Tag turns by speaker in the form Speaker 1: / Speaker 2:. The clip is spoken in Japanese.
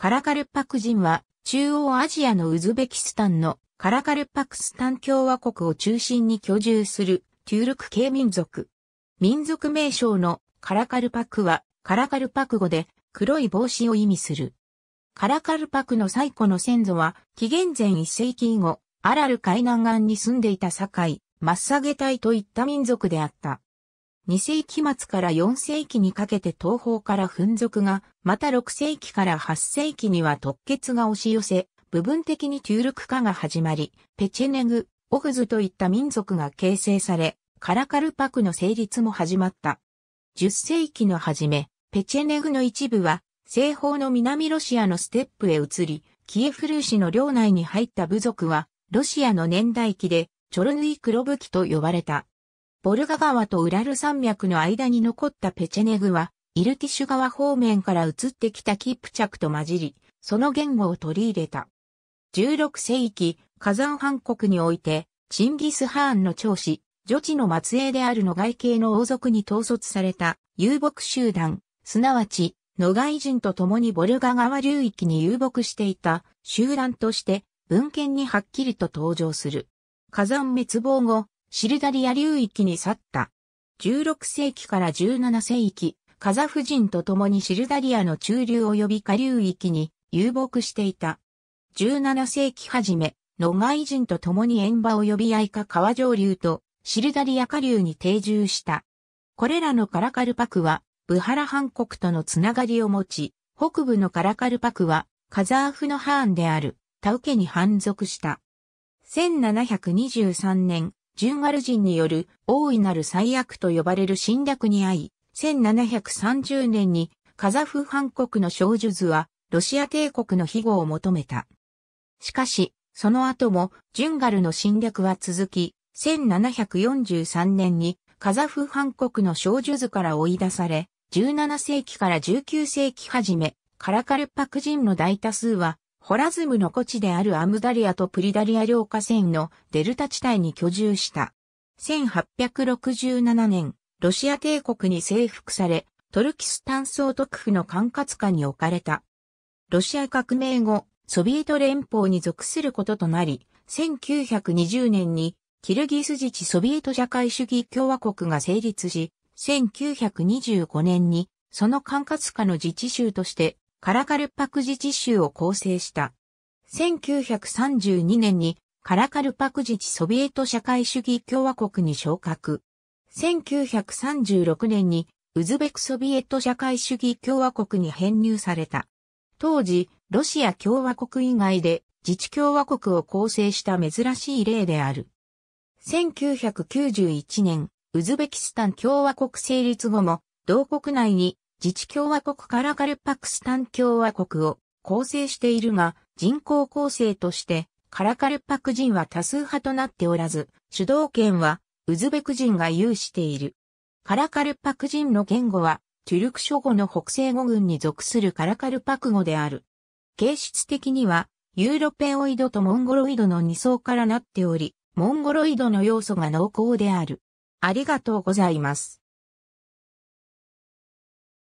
Speaker 1: カラカルパク人は中央アジアのウズベキスタンのカラカルパクスタン共和国を中心に居住する旧ゥールク系民族。民族名称のカラカルパクはカラカルパク語で黒い帽子を意味する。カラカルパクの最古の先祖は紀元前1世紀以後、アラル海南岸に住んでいた境、マッサゲ隊といった民族であった。2世紀末から4世紀にかけて東方から噴族が、また6世紀から8世紀には突血が押し寄せ、部分的にトゥールク化が始まり、ペチェネグ、オフズといった民族が形成され、カラカルパクの成立も始まった。10世紀の初め、ペチェネグの一部は、西方の南ロシアのステップへ移り、キエフルーシの領内に入った部族は、ロシアの年代記で、チョルヌイ・クロブキと呼ばれた。ボルガ川とウラル山脈の間に残ったペチェネグは、イルティシュ川方面から移ってきたキプチャクと混じり、その言語を取り入れた。16世紀、火山藩国において、チンギス・ハーンの長子、女子の末裔である野外系の王族に統率された遊牧集団、すなわち野外人と共にボルガ川流域に遊牧していた集団として文献にはっきりと登場する。火山滅亡後、シルダリア流域に去った。16世紀から17世紀、カザフ人と共にシルダリアの中流及び下流域に遊牧していた。17世紀初め、ノガイ人と共に塩場及びアイカ川上流とシルダリア下流に定住した。これらのカラカルパクは、ブハラハン国とのつながりを持ち、北部のカラカルパクは、カザーフのハーンである、タウケに反属した。1723年、ジュンガル人による大いなる最悪と呼ばれる侵略に遭い、1730年にカザフハン国の少女図はロシア帝国の庇護を求めた。しかし、その後もジュンガルの侵略は続き、1743年にカザフハン国の少女図から追い出され、17世紀から19世紀初め、カラカルパク人の大多数はホラズムの古地であるアムダリアとプリダリア両河川のデルタ地帯に居住した。1867年、ロシア帝国に征服され、トルキスタン総督府の管轄下に置かれた。ロシア革命後、ソビエト連邦に属することとなり、1920年にキルギス自治ソビエト社会主義共和国が成立し、1925年にその管轄下の自治州としてカラカルパク自治州を構成した。1932年にカラカルパク自治ソビエト社会主義共和国に昇格。1936年にウズベクソビエト社会主義共和国に編入された。当時、ロシア共和国以外で自治共和国を構成した珍しい例である。1991年、ウズベキスタン共和国成立後も、同国内に自治共和国カラカルパクスタン共和国を構成しているが、人口構成として、カラカルパク人は多数派となっておらず、主導権はウズベク人が有している。カラカルパク人の言語は、トゥルク諸語の北西語群に属するカラカルパク語である。形質的には、ユーロペオイドとモンゴロイドの二層からなっており、モンゴロイドの要素が濃厚である。ありがとうございます。